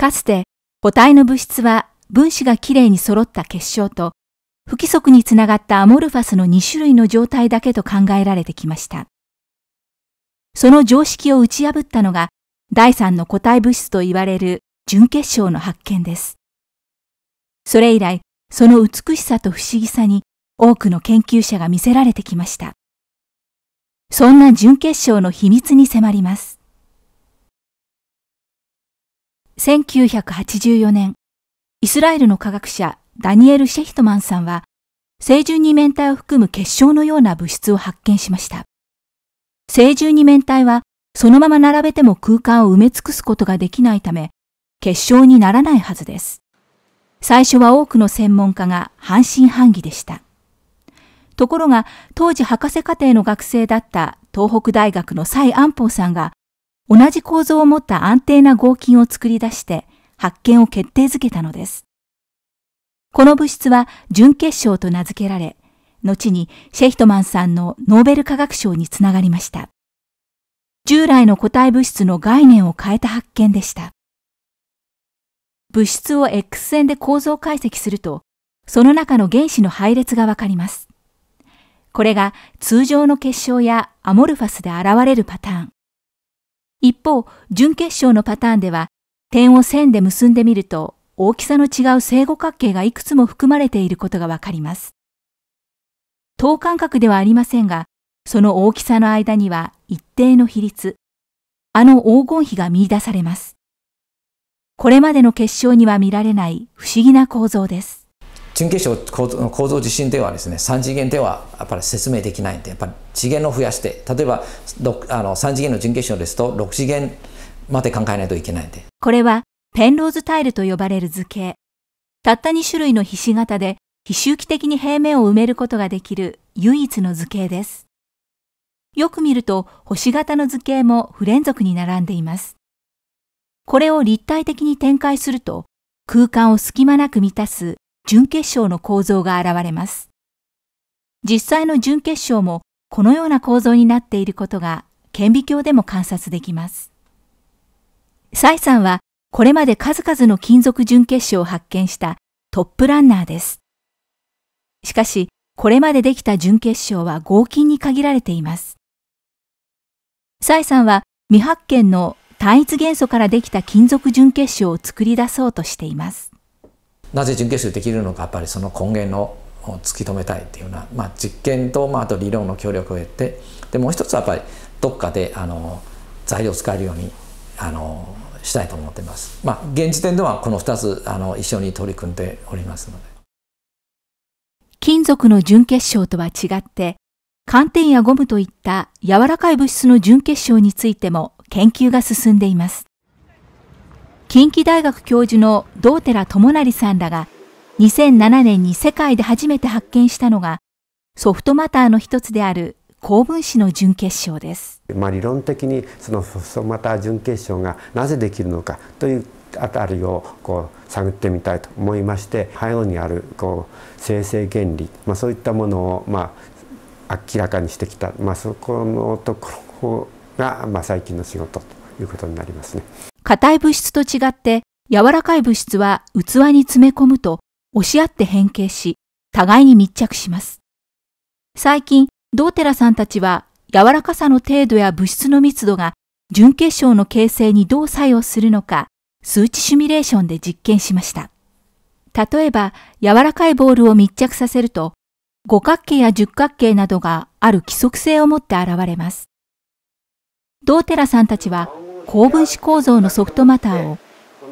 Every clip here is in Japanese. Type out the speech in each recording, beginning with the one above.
かつて、固体の物質は分子がきれいに揃った結晶と、不規則につながったアモルファスの2種類の状態だけと考えられてきました。その常識を打ち破ったのが、第3の固体物質と言われる純結晶の発見です。それ以来、その美しさと不思議さに多くの研究者が見せられてきました。そんな純結晶の秘密に迫ります。1984年、イスラエルの科学者ダニエル・シェヒトマンさんは、清純二面体を含む結晶のような物質を発見しました。清純二面体は、そのまま並べても空間を埋め尽くすことができないため、結晶にならないはずです。最初は多くの専門家が半信半疑でした。ところが、当時博士課程の学生だった東北大学の蔡安邦さんが、同じ構造を持った安定な合金を作り出して発見を決定づけたのです。この物質は準結晶と名付けられ、後にシェヒトマンさんのノーベル化学賞につながりました。従来の固体物質の概念を変えた発見でした。物質を X 線で構造解析すると、その中の原子の配列がわかります。これが通常の結晶やアモルファスで現れるパターン。一方、準決勝のパターンでは、点を線で結んでみると、大きさの違う正五角形がいくつも含まれていることがわかります。等間隔ではありませんが、その大きさの間には一定の比率、あの黄金比が見出されます。これまでの結晶には見られない不思議な構造です。準決勝構造地震ではですね3次元ではやっぱり説明できないんでやっぱり次元を増やして例えばあの3次元の準決勝ですと6次元まで考えないといけないんでこれはペンローズタイルと呼ばれる図形たった2種類のひし形で非周期的に平面を埋めることができる唯一の図形ですよく見ると星型の図形も不連続に並んでいますこれを立体的に展開すると空間を隙間なく満たす準結晶の構造が現れます。実際の準結晶もこのような構造になっていることが顕微鏡でも観察できます。蔡さんはこれまで数々の金属準結晶を発見したトップランナーです。しかし、これまでできた準結晶は合金に限られています。蔡さんは未発見の単一元素からできた金属準結晶を作り出そうとしています。なぜ準決勝できるのかやっぱりその根源のを突き止めたいっていうような、まあ、実験と、まあ、あと理論の協力を得てでもう一つはやっぱりどっかであの材料を使えるようにあのしたいと思ってます。まあ、現時点ではこの2つあの一緒に取り組んでおりますので金属の準結晶とは違って寒天やゴムといった柔らかい物質の準結晶についても研究が進んでいます。近畿大学教授の道寺智成さんらが2007年に世界で初めて発見したのがソフトマターの一つである高分子の準結晶です。まあ、理論的にそのソフトマター準結晶がなぜできるのかというあたりをこう探ってみたいと思いまして背後にあるこう生成原理、まあ、そういったものをまあ明らかにしてきた、まあ、そこのところがまあ最近の仕事ということになりますね。硬い物質と違って柔らかい物質は器に詰め込むと押し合って変形し、互いに密着します。最近、ドーテラさんたちは柔らかさの程度や物質の密度が準結晶の形成にどう作用するのか数値シミュレーションで実験しました。例えば、柔らかいボールを密着させると、五角形や十角形などがある規則性を持って現れます。ドーテラさんたちは高分子構造のソフトマターを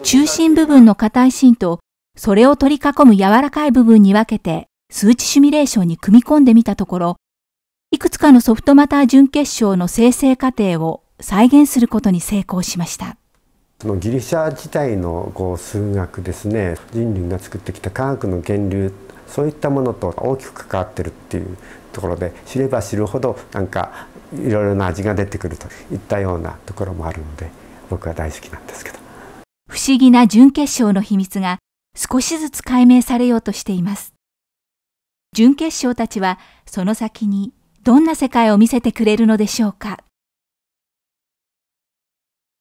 中心部分の硬い芯とそれを取り囲む柔らかい部分に分けて数値シミュレーションに組み込んでみたところ、いくつかのソフトマター準結晶の生成過程を再現することに成功しました。そのギリシャ自体のこう数学ですね人類が作ってきた科学の源流そういったものと大きく関わってるっていうところで知れば知るほどなんかいろいろな味が出てくるといったようなところもあるので僕は大好きなんですけど不思議な準決勝の秘密が少しずつ解明されようとしています準決勝たちはその先にどんな世界を見せてくれるのでしょうか